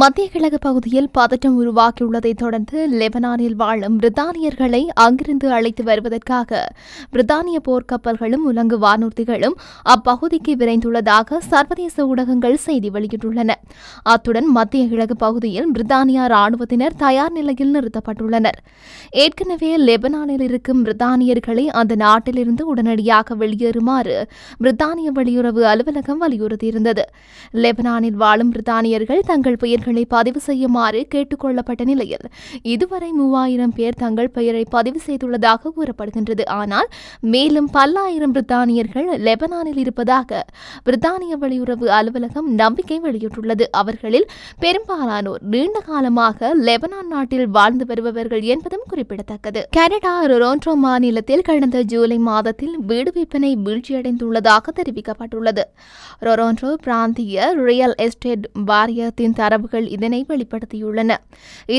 மத்திய கிழக்கு பகுதியில் பதற்றம் உருவாகியுள்ளதை தொடர்ந்து லெபனானில் வாழும் பிரித்தானியர்களை அங்கிருந்து அழைத்து வருவதற்காக பிரித்தானிய போர்க்கப்பல்களும் உலங்கு வானூர்திகளும் அப்பகுதிக்கு விரைந்துள்ளதாக சர்வதேச ஊடகங்கள் செய்தி வெளியிட்டுள்ளன அத்துடன் மத்திய கிழக்கு பகுதியில் பிரித்தானிய ராணுவத்தினர் தயார் நிலையில் நிறுத்தப்பட்டுள்ளனர் ஏற்கனவே லெபனானில் இருக்கும் பிரித்தானியர்களை அந்த நாட்டிலிருந்து உடனடியாக வெளியேறுமாறு பிரித்தானிய வெளியுறவு அலுவலகம் வலியுறுத்தியிருந்தது லெபனானில் வாழும் பிரித்தானியர்கள் தங்கள் பெயர் பெயர்களை பதிவு செய்யுமாறு கேட்டுக் கொள்ளப்பட்ட நிலையில் இதுவரை மூவாயிரம் பேர் தங்கள் பெயரை பதிவு செய்துள்ளதாக கூறப்படுகின்றது ஆனால் மேலும் பல்லாயிரம் பிரித்தானியர்கள் லெபனானில் இருப்பதாக பிரித்தானிய வெளியுறவு அலுவலகம் நம்பிக்கை வெளியிட்டுள்ளது அவர்களில் பெரும்பாலானோர் நீண்ட காலமாக லெபனான் நாட்டில் வாழ்ந்து வருபவர்கள் என்பதும் குறிப்பிடத்தக்கது கனடா ரொரோன்ட்ரோ மாநிலத்தில் கடந்த ஜூலை மாதத்தில் வீடு விற்பனை வீழ்ச்சியடைந்துள்ளதாக தெரிவிக்கப்பட்டுள்ளது ரொரோன்ட்ரோ பிராந்திய ரியல் எஸ்டேட் வாரியத்தின் தரவுகள் அதிகாரிகள் இதனை வெளிப்படுத்தியுள்ளன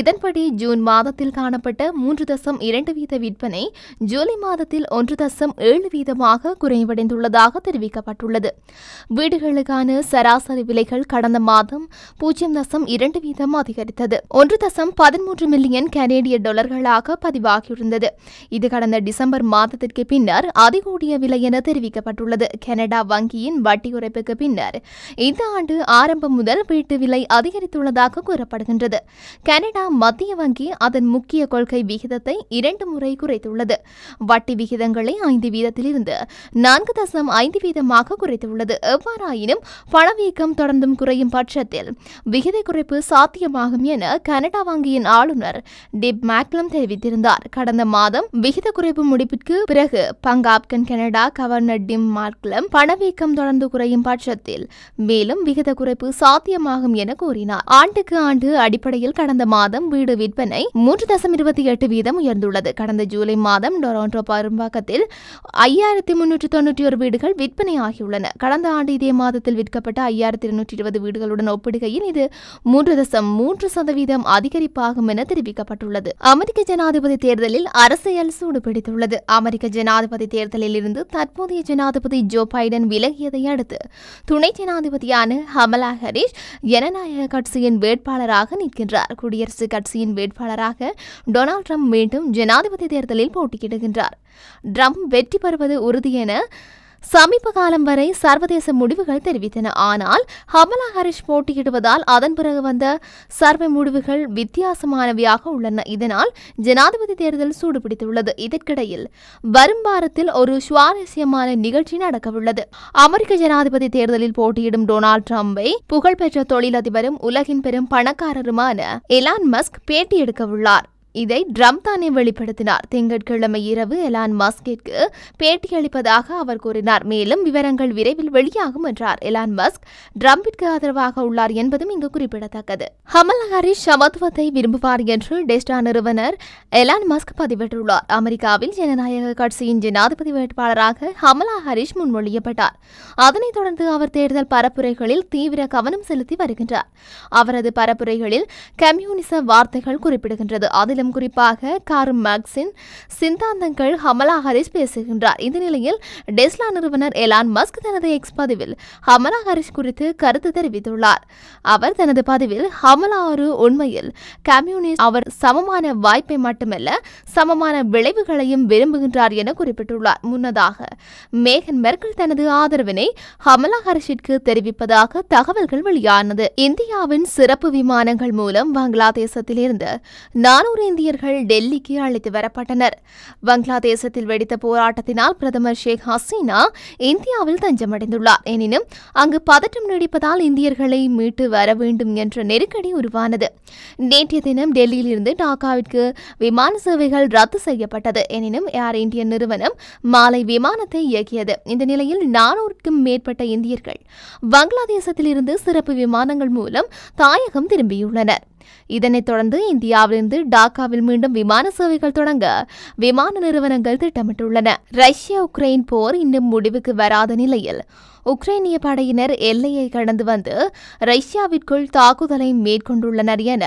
இதன்படி ஜூன் மாதத்தில் காணப்பட்ட மூன்று தசம் இரண்டு வீத விற்பனை ஜூலை மாதத்தில் ஒன்று தசம் ஏழு வீதமாக குறைவடைந்துள்ளதாக தெரிவிக்கப்பட்டுள்ளது வீடுகளுக்கான சராசரி விலைகள் கடந்த மாதம் பூஜ்ஜியம் தசம் இரண்டு வீதம் அதிகரித்தது ஒன்று தசம் பதிமூன்று மில்லியன் கனேடிய டாலர்களாக பதிவாகியிருந்தது இது கடந்த டிசம்பர் மாதத்திற்கு பின்னர் அதிகூடிய விலை என தெரிவிக்கப்பட்டுள்ளது கனடா வங்கியின் வட்டி குறைப்புக்கு பின்னர் இந்த ஆண்டு ஆரம்பம் முதல் வீட்டு விலை அதிகரித்துள்ள உள்ளதாக கூறப்படுகின்றது கனடா மத்திய வங்கி அதன் முக்கிய கொள்கை விகிதத்தை இரண்டு முறை குறைத்துள்ளது வட்டி விகிதங்களை ஐந்து வீதத்திலிருந்து நான்கு தசம் ஐந்து வீதமாக குறைத்துள்ளது எவ்வாறாயினும் பணவீக்கம் தொடர்ந்தும் குறையும் பட்சத்தில் விகித குறைப்பு சாத்தியமாகும் என கனடா வங்கியின் ஆளுநர் டிப் மேக்லம் தெரிவித்திருந்தார் கடந்த மாதம் விகித குறைப்பு முடிப்பிற்கு பிறகு பங்காப்கன் கனடா கவர்னர் டிம் மார்க்லம் பணவீக்கம் தொடர்ந்து குறையும் பட்சத்தில் மேலும் விகித குறைப்பு சாத்தியமாகும் என கூறினார் ஆண்டுக்கு ஆண்டு அடிப்படையில் கடந்த மாதம் வீடு விற்பனை மூன்று தசம் இருபத்தி எட்டு வீதம் உயர்ந்துள்ளது கடந்த ஜூலை மாதம் டொராண்டோ பரும்பாக்கத்தில் ஐயாயிரத்தி முன்னூற்றி தொன்னூற்றி ஒரு வீடுகள் விற்பனை ஆகியுள்ளன கடந்த ஆண்டு இதே மாதத்தில் விற்கப்பட்ட ஐயாயிரத்தி இருநூற்றி இருபது வீடுகளுடன் ஒப்பிடுகையில் இது மூன்று தசம் மூன்று சதவீதம் அதிகரிப்பாகும் என தெரிவிக்கப்பட்டுள்ளது அமெரிக்க ஜனாதிபதி தேர்தலில் அரசியல் சூடுபிடித்துள்ளது அமெரிக்க ஜனாதிபதி தேர்தலில் இருந்து தற்போதைய ஜனாதிபதி ஜோ பைடன் விலகியதை அடுத்து துணை ஜனாதிபதியான ஹமலா ஹரீஷ் ஜனநாயக கட்சியின் கட்சியின் வேட்பாளராக நிற்கின்றார் குடியரசுக் கட்சியின் வேட்பாளராக டொனால்ட் ட்ரம்ப் மீண்டும் ஜனாதிபதி தேர்தலில் போட்டியிடுகின்றார் ட்ரம்ப் வெற்றி பெறுவது உறுதி என சமீப காலம் வரை சர்வதேச முடிவுகள் தெரிவித்தன ஆனால் ஹமலா ஹரிஷ் போட்டியிடுவதால் அதன் பிறகு வந்த சர்வ முடிவுகள் வித்தியாசமானவையாக உள்ளன இதனால் ஜனாதிபதி தேர்தல் சூடுபிடித்துள்ளது இதற்கிடையில் வரும் வாரத்தில் ஒரு சுவாரஸ்யமான நிகழ்ச்சி நடக்கவுள்ளது அமெரிக்க ஜனாதிபதி தேர்தலில் போட்டியிடும் டொனால்ட் ட்ரம்பை புகழ்பெற்ற தொழிலதிபரும் உலகின் பெரும் பணக்காரருமான எலான் மஸ்க் பேட்டி எடுக்கவுள்ளார் இதை ட்ரம் தானே வெளிப்படுத்தினார் திங்கட்கிழமை இரவு எலான் மஸ்கிற்கு பேட்டியளிப்பதாக அவர் கூறினார் மேலும் விவரங்கள் விரைவில் வெளியாகும் என்றார் எலான் மஸ்க் ட்ரம்பிற்கு ஆதரவாக உள்ளார் என்பதும் இங்கு குறிப்பிடத்தக்கது ஹமல் ஹரிஷ் சமத்துவத்தை விரும்புவார் என்று டெஸ்டா நிறுவனர் எலான் மஸ்க் பதிவிட்டுள்ளார் அமெரிக்காவில் ஜனநாயக கட்சியின் ஜனாதிபதி வேட்பாளராக ஹமலா ஹரிஷ் முன்மொழியப்பட்டார் அதனைத் தொடர்ந்து அவர் தேர்தல் பரப்புரைகளில் தீவிர கவனம் செலுத்தி வருகின்றார் அவரது பரப்புரைகளில் கம்யூனிச வார்த்தைகள் குறிப்பிடுகின்றது அதிலும் மற்றும் குறிப்பாக கார் மேக்ஸின் சிந்தாந்தங்கள் ஹமலா ஹரிஸ் பேசுகின்றார் இந்த நிலையில் டெஸ்லா நிறுவனர் எலான் மஸ்க் தனது எக்ஸ் பதிவில் ஹமலா ஹரிஸ் குறித்து கருத்து தெரிவித்துள்ளார் அவர் தனது பதிவில் ஹமலா உண்மையில் கம்யூனிஸ்ட் அவர் சமமான வாய்ப்பை மட்டுமல்ல சமமான விளைவுகளையும் விரும்புகின்றார் என குறிப்பிட்டுள்ளார் முன்னதாக மேகன் மெர்கல் தனது ஆதரவினை ஹமலா ஹரிஷிற்கு தெரிவிப்பதாக தகவல்கள் வெளியானது இந்தியாவின் சிறப்பு விமானங்கள் மூலம் பங்களாதேசத்திலிருந்து நானூறு இந்தியர்கள் டெல்லிக்கு அழைத்து வரப்பட்டனர் பங்களாதேசத்தில் வெடித்த போராட்டத்தினால் பிரதமர் ஷேக் ஹசீனா இந்தியாவில் தஞ்சமடைந்துள்ளார் எனினும் அங்கு பதற்றம் நீடிப்பதால் இந்தியர்களை மீட்டு வர வேண்டும் என்ற நெருக்கடி உருவானது நேற்றைய தினம் டெல்லியிலிருந்து டாக்காவிற்கு விமான சேவைகள் ரத்து செய்யப்பட்டது எனினும் ஏர் இந்திய நிறுவனம் மாலை விமானத்தை இயக்கியது இந்த நிலையில் நானூறுக்கும் மேற்பட்ட இந்தியர்கள் பங்களாதேசத்திலிருந்து சிறப்பு விமானங்கள் மூலம் தாயகம் திரும்பியுள்ளனர் இதனைத் தொடர்ந்து இந்தியாவிலிருந்து டாக்காவில் மீண்டும் விமான சேவைகள் தொடங்க விமான நிறுவனங்கள் திட்டமிட்டுள்ளன ரஷ்யா உக்ரைன் போர் இன்னும் முடிவுக்கு வராத நிலையில் உக்ரைனிய படையினர் எல்லையை கடந்து வந்து ரஷ்யாவிற்குள் தாக்குதலை மேற்கொண்டுள்ளனர் என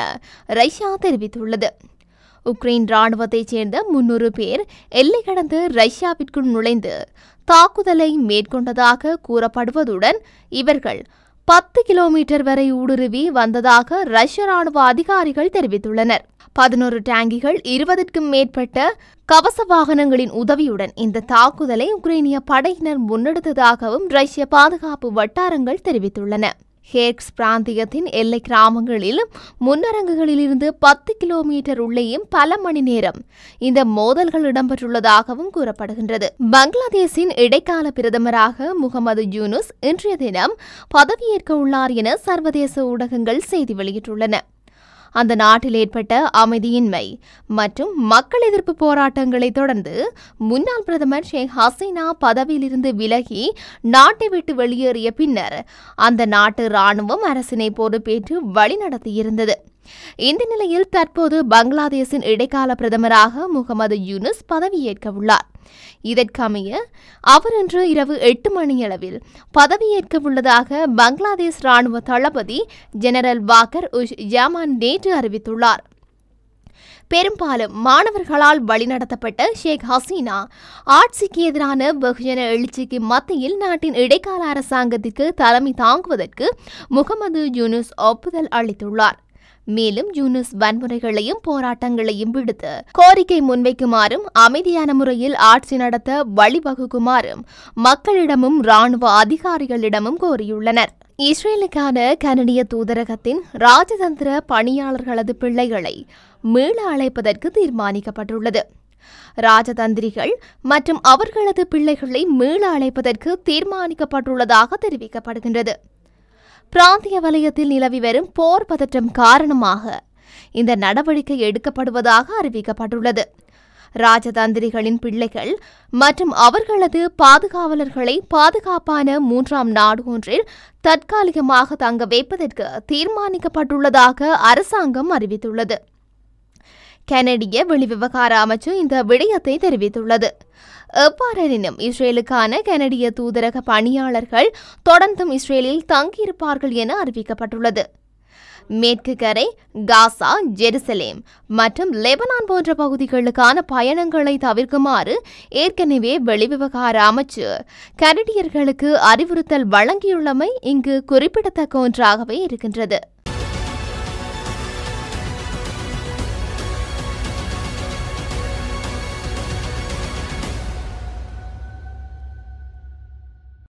ரஷ்யா தெரிவித்துள்ளது உக்ரைன் ராணுவத்தைச் சேர்ந்த முன்னூறு பேர் எல்லை கடந்து ரஷ்யாவிற்குள் நுழைந்து தாக்குதலை மேற்கொண்டதாக கூறப்படுவதுடன் இவர்கள் பத்து கிலோமீட்டர் வரை ஊடுருவி வந்ததாக ரஷ்ய ராணுவ அதிகாரிகள் தெரிவித்துள்ளனர் பதினோரு டேங்கிகள் இருபதற்கும் மேற்பட்ட கவச வாகனங்களின் உதவியுடன் இந்த தாக்குதலை உக்ரைனிய படையினர் முன்னெடுத்ததாகவும் ரஷ்ய பாதுகாப்பு வட்டாரங்கள் தெரிவித்துள்ளன ஹேக்ஸ் பிராந்தியத்தின் எல்லை கிராமங்களில் முன்னரங்குகளிலிருந்து பத்து கிலோமீட்டர் உள்ளேயும் பல மணி நேரம் இந்த மோதல்கள் இடம்பெற்றுள்ளதாகவும் கூறப்படுகின்றது பங்களாதேஷின் இடைக்கால பிரதமராக முகமது யூனுஸ் இன்றைய தினம் பதவியேற்க உள்ளார் என சர்வதேச ஊடகங்கள் செய்தி வெளியிட்டுள்ளன அந்த நாட்டில் ஏற்பட்ட அமைதியின்மை மற்றும் மக்கள் எதிர்ப்பு போராட்டங்களை தொடர்ந்து முன்னாள் பிரதமர் ஷேக் ஹசீனா பதவியிலிருந்து விலகி நாட்டை விட்டு வெளியேறிய பின்னர் அந்த நாட்டு ராணுவம் அரசினை பொறுப்பேற்று வழிநடத்தியிருந்தது இந்த நிலையில் தற்போது பங்களாதேஷின் இடைக்கால பிரதமராக முகமது யூனுஸ் பதவியேற்க உள்ளார் இதற்கமைய அவர் இன்று இரவு எட்டு மணியளவில் பதவியேற்க உள்ளதாக பங்களாதேஷ் ராணுவ தளபதி ஜெனரல் வாக்கர் உஷ் ஜமான் நேற்று அறிவித்துள்ளார் பெரும்பாலும் மாணவர்களால் வழிநடத்தப்பட்ட ஷேக் ஹசீனா ஆட்சிக்கு எதிரான வெகுஜன எழுச்சிக்கு மத்தியில் நாட்டின் இடைக்கால அரசாங்கத்திற்கு தலைமை தாங்குவதற்கு முகமது யூனுஸ் ஒப்புதல் அளித்துள்ளார் மேலும் யூனிஸ் வன்முறைகளையும் போராட்டங்களையும் விடுத்து கோரிக்கை முன்வைக்குமாறும் அமைதியான முறையில் ஆட்சி நடத்த வழிவகுக்குமாறும் மக்களிடமும் ராணுவ அதிகாரிகளிடமும் கோரியுள்ளனர் இஸ்ரேலுக்கான கனடிய தூதரகத்தின் ராஜதந்திர பணியாளர்களது பிள்ளைகளை மீள அழைப்பதற்கு தீர்மானிக்கப்பட்டுள்ளது ராஜதந்திரிகள் மற்றும் அவர்களது பிள்ளைகளை மீள அழைப்பதற்கு தீர்மானிக்கப்பட்டுள்ளதாக தெரிவிக்கப்படுகின்றது பிராந்திய வலயத்தில் நிலவி வரும் போர் பதற்றம் காரணமாக இந்த நடவடிக்கை எடுக்கப்படுவதாக அறிவிக்கப்பட்டுள்ளது ராஜதந்திரிகளின் பிள்ளைகள் மற்றும் அவர்களது பாதுகாவலர்களை பாதுகாப்பான மூன்றாம் நாடு ஒன்றில் தற்காலிகமாக தங்க வைப்பதற்கு தீர்மானிக்கப்பட்டுள்ளதாக அரசாங்கம் அறிவித்துள்ளது கனடிய வெளிவிவகார அமைச்சு இந்த விடயத்தை தெரிவித்துள்ளது எவ்வாறெனினும் இஸ்ரேலுக்கான கனடிய தூதரக பணியாளர்கள் தொடர்ந்தும் இஸ்ரேலில் தங்கியிருப்பார்கள் என அறிவிக்கப்பட்டுள்ளது மேற்கு கரை காசா ஜெருசலேம் மற்றும் லெபனான் போன்ற பகுதிகளுக்கான பயணங்களை தவிர்க்குமாறு ஏற்கனவே வெளிவிவகார அமைச்சர் கனடியர்களுக்கு அறிவுறுத்தல் வழங்கியுள்ளமை இங்கு குறிப்பிடத்தக்க ஒன்றாகவே இருக்கின்றது